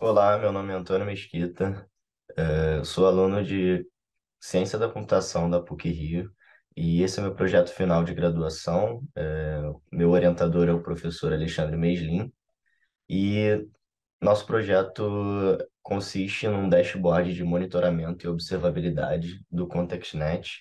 Olá, meu nome é Antônio Mesquita, é, sou aluno de Ciência da Computação da PUC-Rio e esse é meu projeto final de graduação. É, meu orientador é o professor Alexandre Meslin e nosso projeto consiste num dashboard de monitoramento e observabilidade do ContextNet.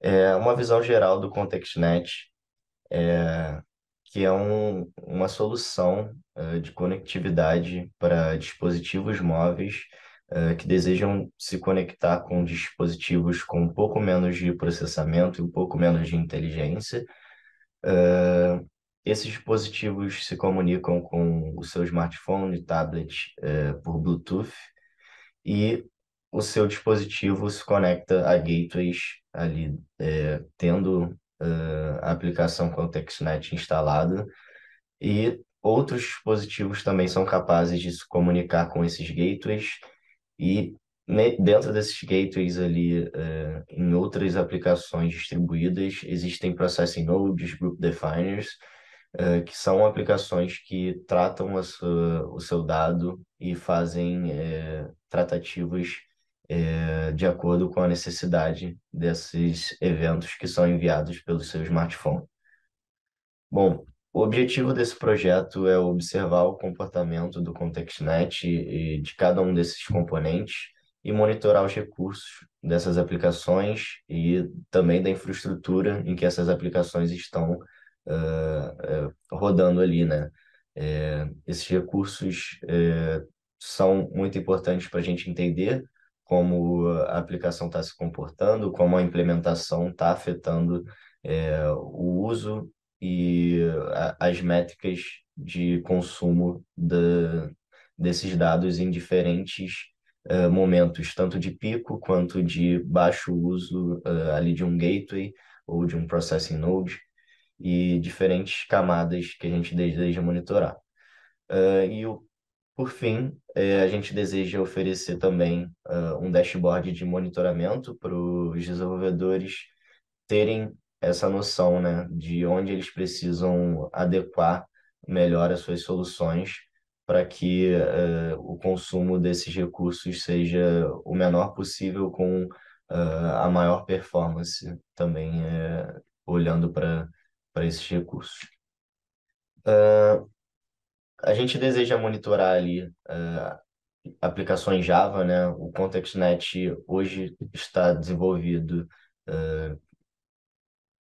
É uma visão geral do ContextNet, é, que é um, uma solução é, de conectividade para dispositivos móveis é, que desejam se conectar com dispositivos com um pouco menos de processamento e um pouco menos de inteligência. É, esses dispositivos se comunicam com o seu smartphone, tablet, é, por Bluetooth e o seu dispositivo se conecta a gateways ali, é, tendo é, a aplicação ContextNet instalada e outros dispositivos também são capazes de se comunicar com esses gateways e dentro desses gateways ali, é, em outras aplicações distribuídas, existem processing nodes, group definers, eh, que são aplicações que tratam sua, o seu dado e fazem é, tratativas é, de acordo com a necessidade desses eventos que são enviados pelo seu smartphone. Bom, o objetivo desse projeto é observar o comportamento do ContextNet e de cada um desses componentes e monitorar os recursos dessas aplicações e também da infraestrutura em que essas aplicações estão eh, eh, rodando ali, né? Eh, esses recursos são muito importantes para a gente entender como a aplicação está se comportando, como a implementação está afetando o uso e as métricas de consumo da, desses dados em diferentes uh, momentos, tanto de pico quanto de baixo uso uh, ali de um gateway ou de um processing node e diferentes camadas que a gente deseja monitorar. Uh, e, o, por fim, é, a gente deseja oferecer também uh, um dashboard de monitoramento para os desenvolvedores terem essa noção né, de onde eles precisam adequar melhor as suas soluções para que uh, o consumo desses recursos seja o menor possível com a maior performance também é, olhando para para esses recursos. Uh, a gente deseja monitorar ali uh, aplicações Java, né? O ContextNet hoje está desenvolvido uh,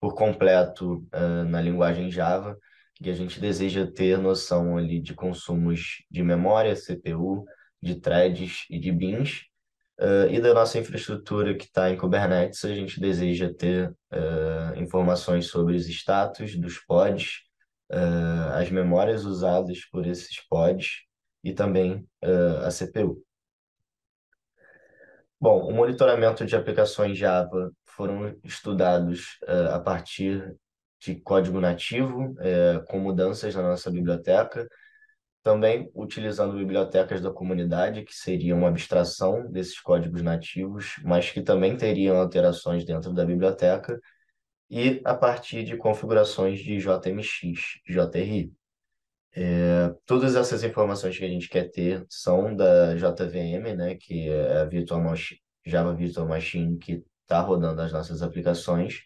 por completo na linguagem Java e a gente deseja ter noção ali de consumos de memória, CPU, de threads e de bins Uh, e da nossa infraestrutura que está em Kubernetes, a gente deseja ter uh, informações sobre os status dos pods, uh, as memórias usadas por esses pods e também a CPU. Bom, o monitoramento de aplicações Java foram estudados a partir de código nativo, com mudanças na nossa biblioteca, também utilizando bibliotecas da comunidade, que seriam uma abstração desses códigos nativos, mas que também teriam alterações dentro da biblioteca, e a partir de configurações de JMX, JRI. É, todas essas informações que a gente quer ter são da JVM, né, que é a Virtual Machine, Java Virtual Machine que está rodando as nossas aplicações,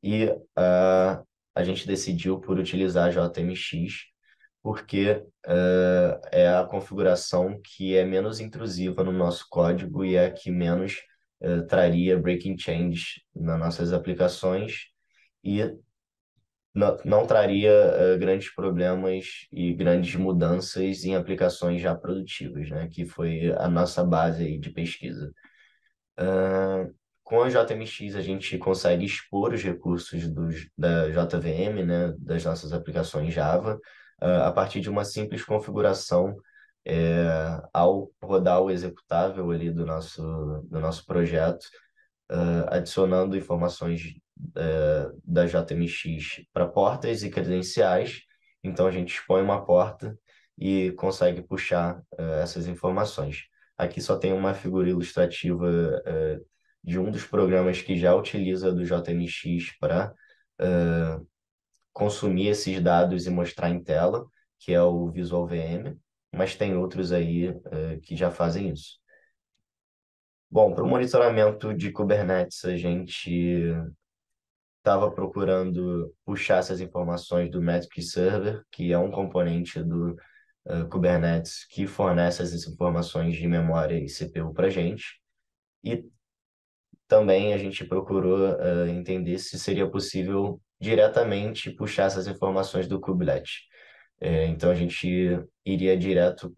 e a, a gente decidiu por utilizar a JMX porque uh, é a configuração que é menos intrusiva no nosso código e é a que menos uh, traria breaking change nas nossas aplicações e não, traria uh, grandes problemas e grandes mudanças em aplicações já produtivas, né? que foi a nossa base aí de pesquisa. com a JMX, a gente consegue expor os recursos dos, da JVM, né? das nossas aplicações Java, uh, a partir de uma simples configuração é, ao rodar o executável ali do nosso, do nosso projeto, uh, adicionando informações uh, da JMX para portas e credenciais. Então, a gente expõe uma porta e consegue puxar ah, essas informações. Aqui só tem uma figura ilustrativa de um dos programas que já utiliza do JMX para consumir esses dados e mostrar em tela, que é o Visual VM, mas tem outros aí uh, que já fazem isso. Bom, para o monitoramento de Kubernetes, a gente estava procurando puxar essas informações do Metric Server, que é um componente do uh, Kubernetes que fornece essas informações de memória e CPU para a gente. E também a gente procurou uh, entender se seria possível diretamente puxar essas informações do kubelet. É, então a gente iria direto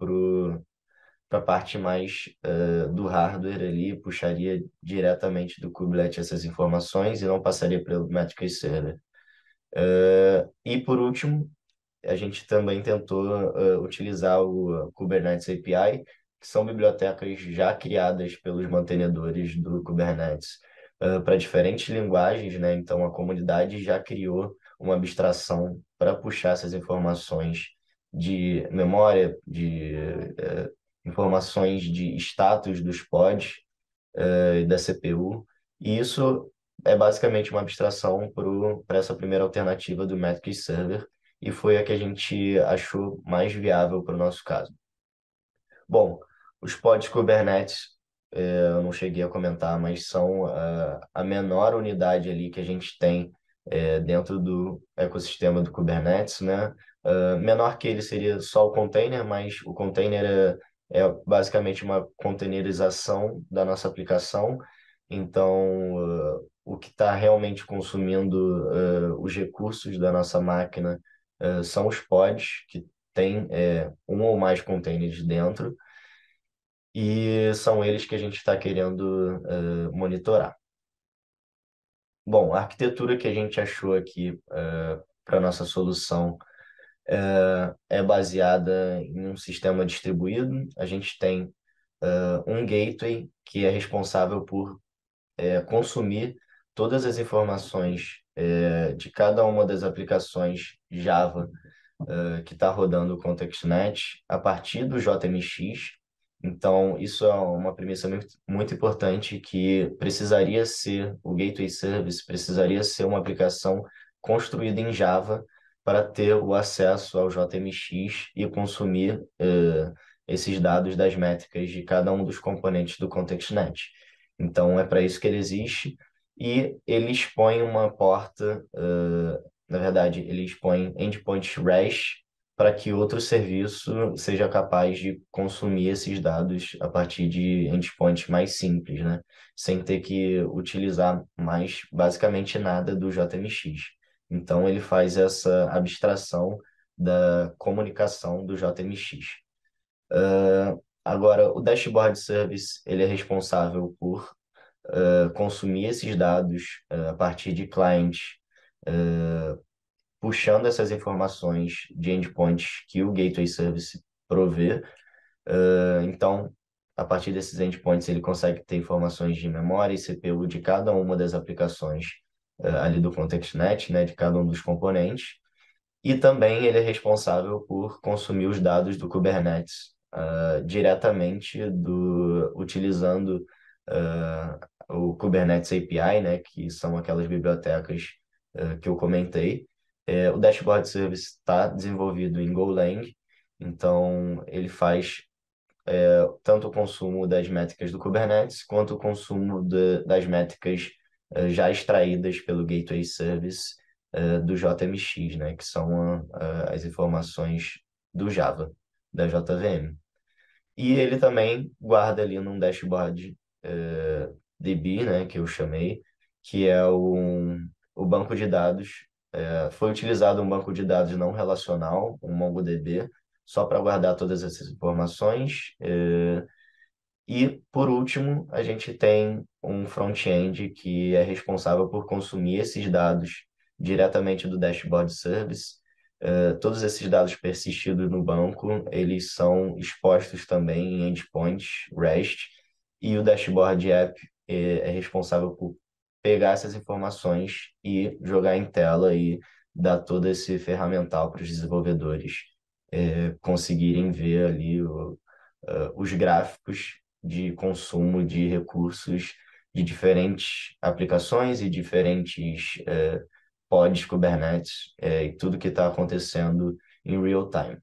para a parte mais uh, do hardware ali, puxaria diretamente do kubelet essas informações e não passaria pelo Metric Server. Uh, e por último, a gente também tentou uh, utilizar o Kubernetes API, que são bibliotecas já criadas pelos mantenedores do Kubernetes para diferentes linguagens, né? Então a comunidade já criou uma abstração para puxar essas informações de memória, de uh, informações de status dos pods e uh, da CPU. E isso é basicamente uma abstração para essa primeira alternativa do Metric Server e foi a que a gente achou mais viável para o nosso caso. Bom, os pods Kubernetes eu não cheguei a comentar, mas são a, ah, a menor unidade ali que a gente tem é, dentro do ecossistema do Kubernetes, né? Uh, menor que ele seria só o container, mas o container é, é basicamente uma containerização da nossa aplicação. Então, uh, o que está realmente consumindo uh, os recursos da nossa máquina são os pods, que tem eh, um ou mais containers dentro e são eles que a gente está querendo uh, monitorar. Bom, a arquitetura que a gente achou aqui uh, eh, para nossa solução uh, é baseada em um sistema distribuído. A gente tem um gateway que é responsável por consumir todas as informações de cada uma das aplicações Java que está rodando o ContextNet a partir do JMX então, isso é uma premissa muito, importante que precisaria ser, o Gateway Service precisaria ser uma aplicação construída em Java para ter o acesso ao JMX e consumir eh, esses dados das métricas de cada um dos componentes do ContextNet. Então, é para isso que ele existe e ele expõe uma porta, eh, na verdade, ele expõe endpoints REST para que outro serviço seja capaz de consumir esses dados a partir de endpoints mais simples, né? Sem ter que utilizar mais basicamente nada do JMX. Então ele faz essa abstração da comunicação do JMX. Uh, ah, agora, o dashboard service ele é responsável por uh, consumir esses dados uh, a partir de clientes puxando essas informações de endpoints que o Gateway Service provê. Uh, então, a partir desses endpoints, ele consegue ter informações de memória e CPU de cada uma das aplicações uh, ali do ContextNet, né, de cada um dos componentes. E também ele é responsável por consumir os dados do Kubernetes uh, diretamente do, utilizando uh, o Kubernetes API, né, que são aquelas bibliotecas que eu comentei. É, o dashboard service está desenvolvido em Golang, então ele faz é, tanto o consumo das métricas do Kubernetes quanto o consumo de, das métricas é, já extraídas pelo Gateway Service é, do JMX, né, que são é, as informações do Java, da JVM. E ele também guarda ali num dashboard é, DB, né, que eu chamei, que é o, o banco de dados é, foi utilizado um banco de dados não relacional, um MongoDB, só para guardar todas essas informações. É, e, por último, a gente tem um front-end que é responsável por consumir esses dados diretamente do dashboard service. Uh, todos esses dados persistidos no banco, eles são expostos também em endpoints REST e o dashboard app é, é responsável por pegar essas informações e jogar em tela e dar todo esse ferramental para os desenvolvedores é, conseguirem ver ali o, uh, os gráficos de consumo de recursos de diferentes aplicações e diferentes é, pods Kubernetes é, e tudo que está acontecendo em real time.